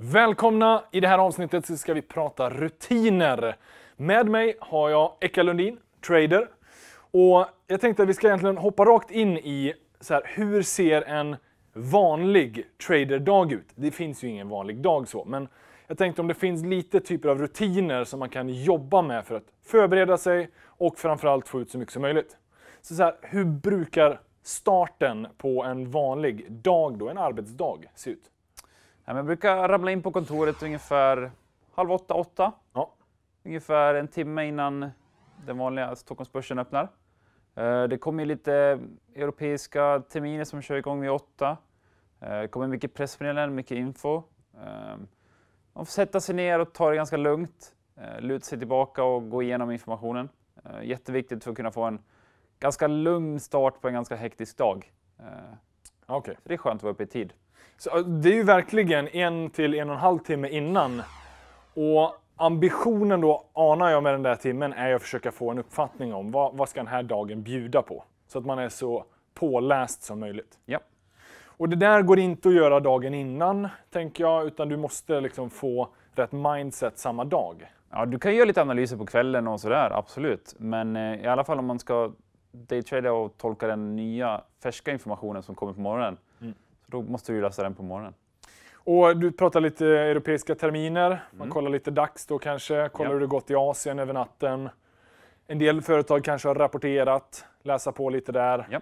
Välkomna! I det här avsnittet så ska vi prata rutiner. Med mig har jag Eka Lundin, trader. Och jag tänkte att vi ska egentligen hoppa rakt in i så här, hur ser en vanlig traderdag ut? Det finns ju ingen vanlig dag så, men jag tänkte om det finns lite typer av rutiner som man kan jobba med för att förbereda sig och framförallt få ut så mycket som möjligt. Så, så här, hur brukar starten på en vanlig dag, då, en arbetsdag, se ut? Ja, jag brukar ramla in på kontoret ungefär halv åtta, åtta. Ja. Ungefär en timme innan den vanliga Stockholmsbörsen öppnar. Eh, det kommer lite europeiska terminer som kör igång vid åtta. Eh, det kommer mycket pressmeddelanden, mycket info. Ehm, man får sätta sig ner och ta det ganska lugnt, eh, luta sig tillbaka och gå igenom informationen. Jätteviktigt för att kunna få en ganska lugn start på en ganska hektisk dag. Okay. Så det är skönt att vara uppe i tid. Så det är ju verkligen en till en och en halv timme innan. Och ambitionen då, anar jag med den där timmen, är att försöka få en uppfattning om vad, vad ska den här dagen bjuda på? Så att man är så påläst som möjligt. Ja. Och det där går inte att göra dagen innan, tänker jag, utan du måste liksom få rätt mindset samma dag. Ja, du kan göra lite analyser på kvällen och sådär, absolut. Men eh, i alla fall om man ska daytrada och tolka den nya färska informationen som kommer på morgonen då måste du läsa den på morgonen. Och du pratar lite europeiska terminer. Man mm. kollar lite dags då kanske, kollar ja. hur det gått i Asien över natten. En del företag kanske har rapporterat, läsa på lite där. Ja.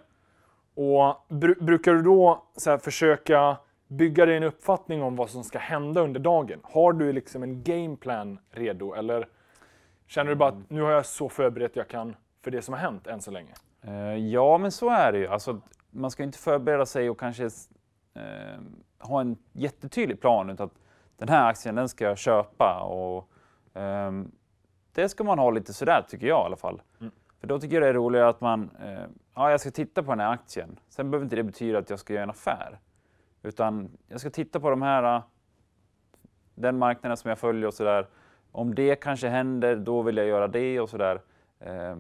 Och br brukar du då så försöka bygga dig en uppfattning om vad som ska hända under dagen? Har du liksom en gameplan redo eller känner du bara att mm. nu har jag så förberett jag kan för det som har hänt än så länge? Eh, ja, men så är det ju. Alltså, man ska inte förbereda sig och kanske Eh, ha en jättetydlig plan utav att den här aktien den ska jag köpa. Och, eh, det ska man ha lite sådär tycker jag i alla fall. Mm. För då tycker jag det är roligare att man, eh, ja jag ska titta på den här aktien. Sen behöver inte det betyda att jag ska göra en affär. Utan jag ska titta på de här, eh, den marknaden som jag följer och sådär. Om det kanske händer, då vill jag göra det och sådär. Eh,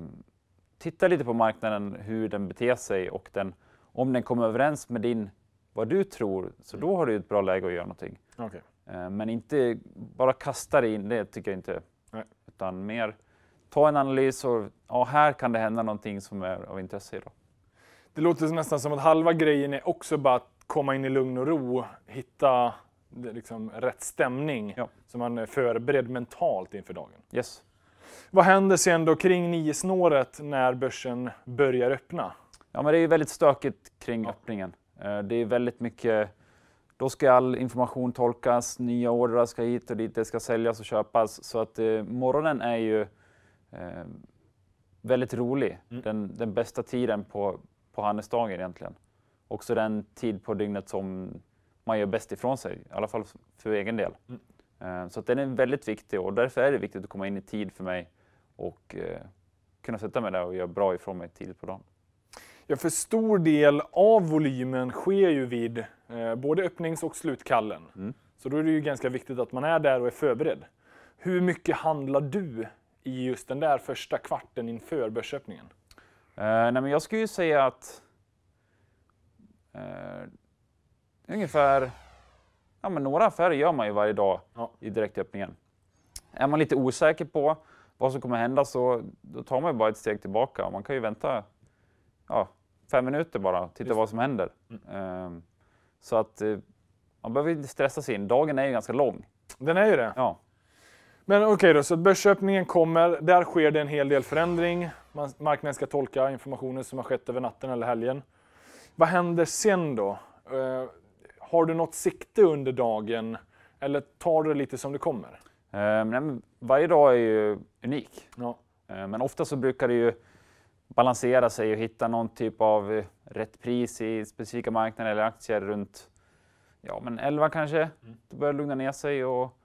titta lite på marknaden, hur den beter sig och den, om den kommer överens med din vad du tror, så mm. då har du ett bra läge att göra någonting. Okay. Eh, men inte bara kasta dig in, det tycker jag inte. Nej. Utan mer ta en analys och ja, här kan det hända någonting som är av intresse idag. Det låter nästan som att halva grejen är också bara att komma in i lugn och ro, hitta liksom rätt stämning ja. så man är förberedd mentalt inför dagen. Yes. Vad händer sen då kring niosnåret när börsen börjar öppna? Ja, men det är ju väldigt stökigt kring ja. öppningen. Eh, det är väldigt mycket, då ska all information tolkas, nya ordrar ska hit och dit, det ska säljas och köpas. Så att eh, morgonen är ju eh, väldigt rolig. Mm. Den, den, bästa tiden på, på handelsdagen egentligen. Också den tid på dygnet som man gör bäst ifrån sig, i alla fall för egen del. Mm. Eh, så att den är väldigt viktig och därför är det viktigt att komma in i tid för mig och eh, kunna sätta mig där och göra bra ifrån mig tidigt på dagen. Ja, för stor del av volymen sker ju vid eh, både öppnings och slutkallen. Mm. Så då är det ju ganska viktigt att man är där och är förberedd. Hur mycket handlar du i just den där första kvarten inför börsöppningen? Eh, nej, men jag skulle ju säga att eh, ungefär ja, men några affärer gör man ju varje dag ja. i direktöppningen. Är man lite osäker på vad som kommer hända så då tar man ju bara ett steg tillbaka. Man kan ju vänta ja, fem minuter bara, titta Just. vad som händer. Mm. Ehm, så att eh, man behöver inte stressa sig in. Dagen är ju ganska lång. Den är ju det. Ja. Men okej okay då, så börsöppningen kommer. Där sker det en hel del förändring. Marknaden ska tolka informationen som har skett över natten eller helgen. Vad händer sen då? Eh, har du något sikte under dagen eller tar du det lite som det kommer? Eh, varje dag är ju unik. Ja. Ehm, men ofta så brukar det ju balansera sig och hitta någon typ av eh, rätt pris i specifika marknader eller aktier runt ja, men 11 kanske. Mm. Då börjar lugna ner sig och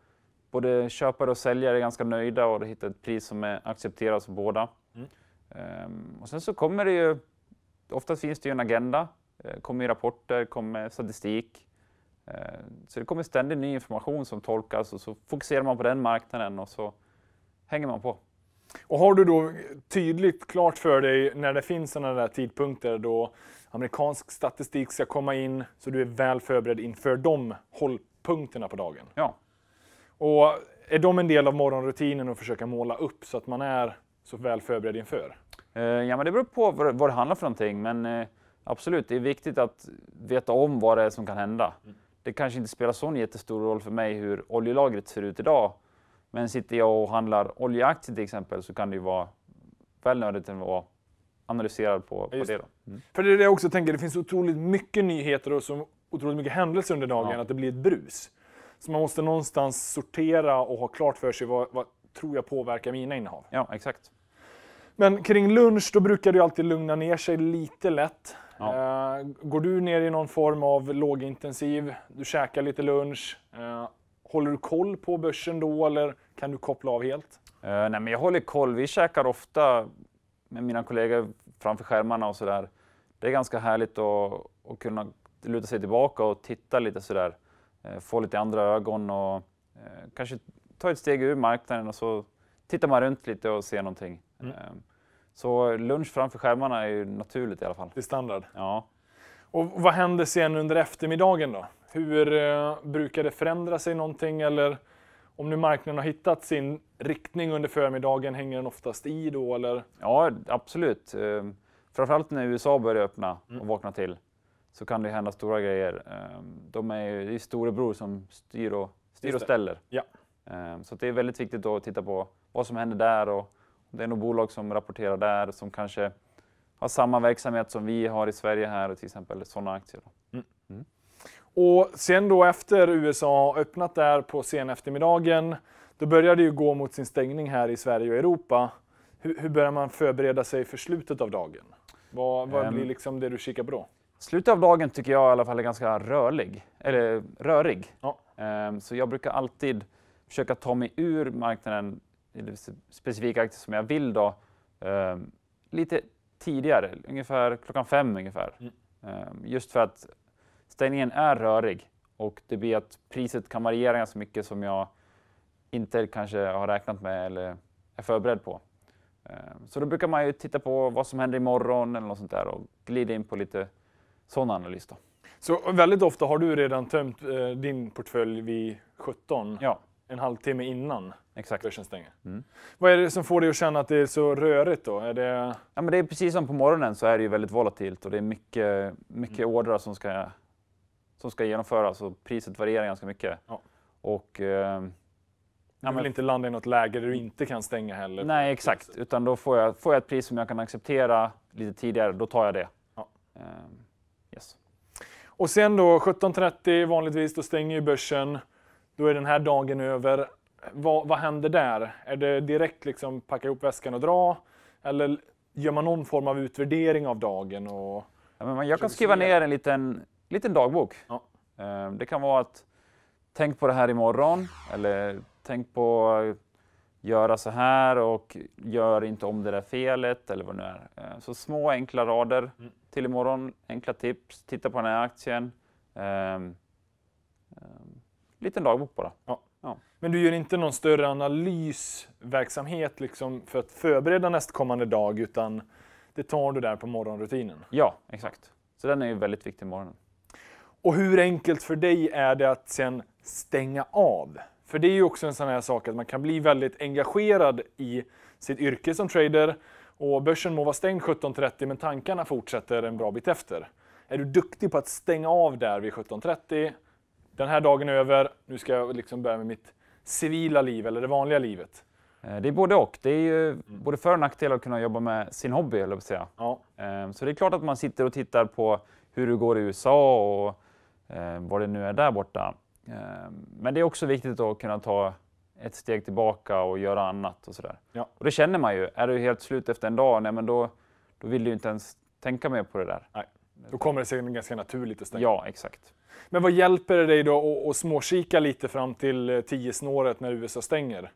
både köpare och säljare är ganska nöjda och hittar ett pris som är accepterat för båda. Mm. Um, och sen så kommer det ju, oftast finns det ju en agenda, eh, kommer rapporter, kommer statistik. Uh, så det kommer ständigt ny information som tolkas och så fokuserar man på den marknaden och så hänger man på. Och har du då tydligt klart för dig när det finns sådana där tidpunkter då amerikansk statistik ska komma in så du är väl förberedd inför de hållpunkterna på dagen? Ja. Och är de en del av morgonrutinen att försöka måla upp så att man är så väl förberedd inför? Eh, ja, men det beror på vad det handlar för någonting, men eh, absolut, det är viktigt att veta om vad det är som kan hända. Mm. Det kanske inte spelar sån jättestor roll för mig hur oljelagret ser ut idag, men sitter jag och handlar oljeaktier till exempel så kan det ju vara väl nödvändigt att vara analyserad på, på det. det mm. För det är det jag också tänker, det finns otroligt mycket nyheter och så otroligt mycket händelser under dagen ja. att det blir ett brus. Så man måste någonstans sortera och ha klart för sig vad, vad tror jag påverkar mina innehav. Ja, exakt. Men kring lunch, då brukar du alltid lugna ner sig lite lätt. Ja. Eh, går du ner i någon form av lågintensiv, du käkar lite lunch, eh, Håller du koll på börsen då eller kan du koppla av helt? Uh, nej, men jag håller koll. Vi käkar ofta med mina kollegor framför skärmarna och sådär. Det är ganska härligt att, att kunna luta sig tillbaka och titta lite sådär. Uh, få lite andra ögon och uh, kanske ta ett steg ur marknaden och så tittar man runt lite och ser någonting. Mm. Så lunch framför skärmarna är ju naturligt i alla fall. Det är standard. Ja. Och vad händer sen under eftermiddagen då? Hur eh, brukar det förändra sig någonting eller om nu marknaden har hittat sin riktning under förmiddagen, hänger den oftast i då eller? Ja, absolut. Ehm, framförallt när USA börjar öppna mm. och vakna till så kan det hända stora grejer. Ehm, de är ju, det är storebror som styr och, styr och ställer. Ja. Ehm, så det är väldigt viktigt att titta på vad som händer där och det är nog bolag som rapporterar där som kanske har samma verksamhet som vi har i Sverige här, till exempel sådana aktier. Då. Och sen då efter USA öppnat där på sen eftermiddagen, då började det ju gå mot sin stängning här i Sverige och Europa. Hur, hur börjar man förbereda sig för slutet av dagen? Vad, vad blir ehm. liksom det du kikar på då? Slutet av dagen tycker jag i alla fall är ganska rörlig, eller rörig. Ja. Ehm, så jag brukar alltid försöka ta mig ur marknaden, specifika aktier som jag vill då, ehm, lite tidigare, ungefär klockan fem ungefär. Mm. Just för att Stängningen är rörig och det blir att priset kan variera ganska mycket som jag inte kanske har räknat med eller är förberedd på. Ehm, så då brukar man ju titta på vad som händer imorgon eller något sånt där och glida in på lite sån analys. Då. Så väldigt ofta har du redan tömt eh, din portfölj vid 17? Ja. En halvtimme innan Exakt. börsen stänger? Mm. Vad är det som får dig att känna att det är så rörigt då? Är det... Ja, men det är precis som på morgonen så är det ju väldigt volatilt och det är mycket, mycket mm. ordrar som ska som ska genomföras och priset varierar ganska mycket. Ja. Och, eh, du vill men, inte landa i något läge där du inte kan stänga heller? Nej, exakt. Priset. Utan då får jag, får jag ett pris som jag kan acceptera lite tidigare, då tar jag det. Ja. Eh, yes. Och sen då 17.30 vanligtvis, då stänger ju börsen. Då är den här dagen över. Vad, vad händer där? Är det direkt liksom packa ihop väskan och dra? Eller gör man någon form av utvärdering av dagen? Och ja, men jag kan skriva ner en liten liten dagbok. Ja. Ehm, det kan vara att tänk på det här imorgon eller tänk på göra så här och gör inte om det där felet eller vad det nu är. Ehm, så små enkla rader mm. till imorgon, enkla tips, titta på den här aktien. Um, um, liten dagbok bara. Ja. Ja. Men du gör inte någon större analysverksamhet liksom för att förbereda nästkommande dag utan det tar du där på morgonrutinen? Ja, exakt. Så den är ju väldigt viktig i morgonen. Och hur enkelt för dig är det att sen stänga av? För det är ju också en sån här sak att man kan bli väldigt engagerad i sitt yrke som trader och börsen må vara stängd 17.30 men tankarna fortsätter en bra bit efter. Är du duktig på att stänga av där vid 17.30? Den här dagen är över, nu ska jag liksom börja med mitt civila liv eller det vanliga livet. Eh, det är både och. Det är ju mm. både för och nackdelar att kunna jobba med sin hobby, eller säga. Ja. Eh, så det är klart att man sitter och tittar på hur det går i USA och eh, vad det nu är där borta. Eh, men det är också viktigt att kunna ta ett steg tillbaka och göra annat och sådär. Ja. Och det känner man ju. Är du helt slut efter en dag, nej, men då, då vill du inte ens tänka mer på det där. Nej. Då kommer det sig ganska naturligt istället. Ja, exakt. Men vad hjälper det dig då att småkika lite fram till 10 eh, snåret när USA stänger?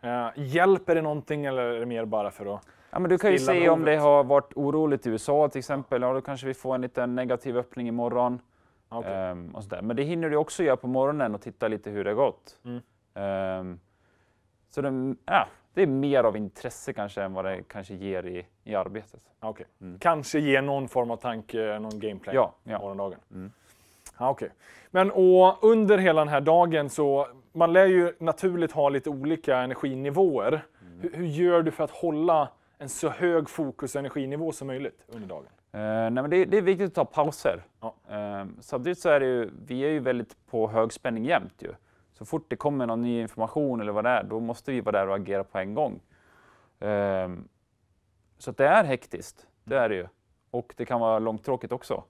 Eh, hjälper det någonting eller är det mer bara för att Ja, men du kan ju se om det har varit oroligt i USA till exempel. Ja, då kanske vi får en liten negativ öppning imorgon. Okay. Um, ehm, och sådär. Men det hinner du också göra på morgonen och titta lite hur det har gått. Mm. Um, så det, ja, det är mer av intresse kanske än vad det kanske ger i, i arbetet. Okay. Mm. Kanske ger någon form av tanke, eh, någon gameplan ja, ja. morgondagen. Mm. Ja, okay. Men och under hela den här dagen så man lär ju naturligt ha lite olika energinivåer. Mm. Hur, hur, gör du för att hålla en så hög fokus och energinivå som möjligt under dagen? Eh, nej, men det, det, är viktigt att ta pauser. Ja. Ehm, samtidigt så är det ju, vi är ju väldigt på högspänning jämt ju. Så fort det kommer någon ny information eller vad det är, då måste vi vara där och agera på en gång. Ehm, så det är hektiskt, det är det ju. Och det kan vara långtråkigt också.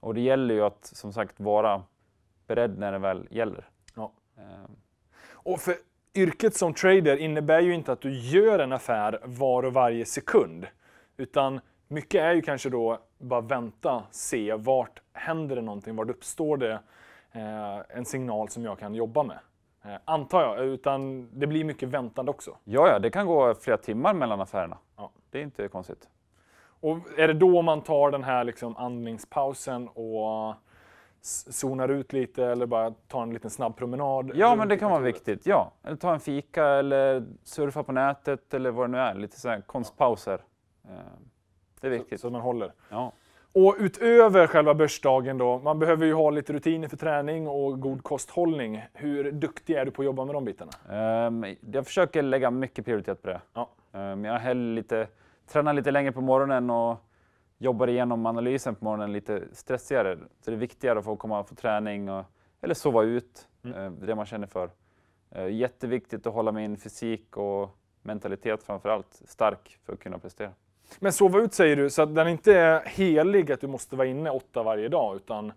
Och det gäller ju att som sagt vara beredd när det väl gäller. Ja. Ehm. Och för yrket som trader innebär ju inte att du gör en affär var och varje sekund, utan mycket är ju kanske då bara vänta, se vart händer det någonting, vart uppstår det eh, en signal som jag kan jobba med? Eh, antar jag, utan det blir mycket väntande också. Ja, ja, det kan gå flera timmar mellan affärerna. Ja. Det är inte konstigt. Och är det då man tar den här liksom andningspausen och zonar ut lite eller bara tar en liten snabb promenad? Ja, men det kan vara viktigt. Ja, eller ta en fika eller surfa på nätet eller vad det nu är. Lite sådana konstpauser. Ja. Eh, det är viktigt. Så, så man håller. Ja. Och utöver själva börsdagen då, man behöver ju ha lite rutiner för träning och god kosthållning. Hur duktig är du på att jobba med de bitarna? Ehm, jag försöker lägga mycket prioritet på det. Ja. Ehm, jag lite, tränar lite längre på morgonen och jobbar igenom analysen på morgonen lite stressigare. Så det är viktigare att få komma på träning och, eller sova ut, mm. Ehm, det man känner för. Jätteviktigt att hålla min fysik och mentalitet framför allt stark för att kunna prestera. Men sova ut säger du, så att den inte är helig att du måste vara inne åtta varje dag, utan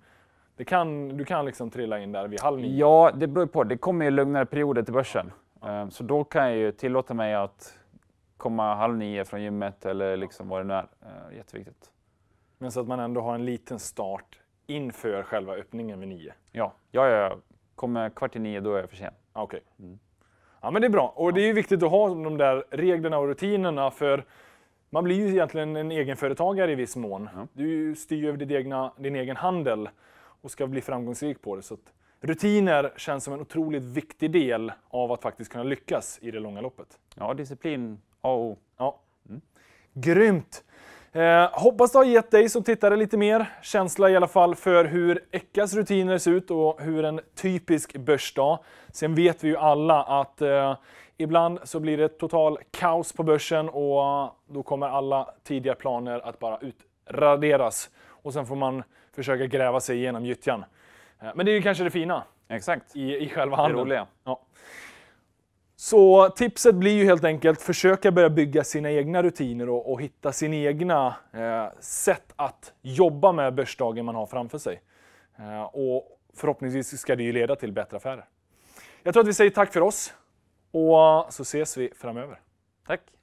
det kan, du kan liksom trilla in där vid halv nio? Ja, det beror på. Det kommer ju lugnare perioder till börsen. Ja. Eh, så då kan jag ju tillåta mig att komma halv nio från gymmet eller liksom vad det nu är. Eh, jätteviktigt. Men så att man ändå har en liten start inför själva öppningen vid nio? Ja, ja, ja. Kommer kvart i nio, då är jag för sen. Okej. Okay. Mm. Ja, men det är bra. Och det är ju viktigt att ha de där reglerna och rutinerna, för man blir ju egentligen en egenföretagare i viss mån. Ja. Du styr över din, egna, din egen handel och ska bli framgångsrik på det. Så rutiner känns som en otroligt viktig del av att faktiskt kunna lyckas i det långa loppet. Ja, disciplin A och O. Ja. Mm. Grymt! Eh, hoppas det har gett dig som tittare lite mer känsla i alla fall för hur Eckas rutiner ser ut och hur en typisk börsdag. Sen vet vi ju alla att eh, Ibland så blir det total kaos på börsen och då kommer alla tidiga planer att bara utraderas. Och sen får man försöka gräva sig igenom gyttjan. Eh, men det är ju kanske det fina Exakt. I, i själva handeln. Det ja. Så tipset blir ju helt enkelt försöka börja bygga sina egna rutiner och, och hitta sina egna eh, sätt att jobba med börsdagen man har framför sig. Eh, och förhoppningsvis ska det ju leda till bättre affärer. Jag tror att vi säger tack för oss och så ses vi framöver. Tack!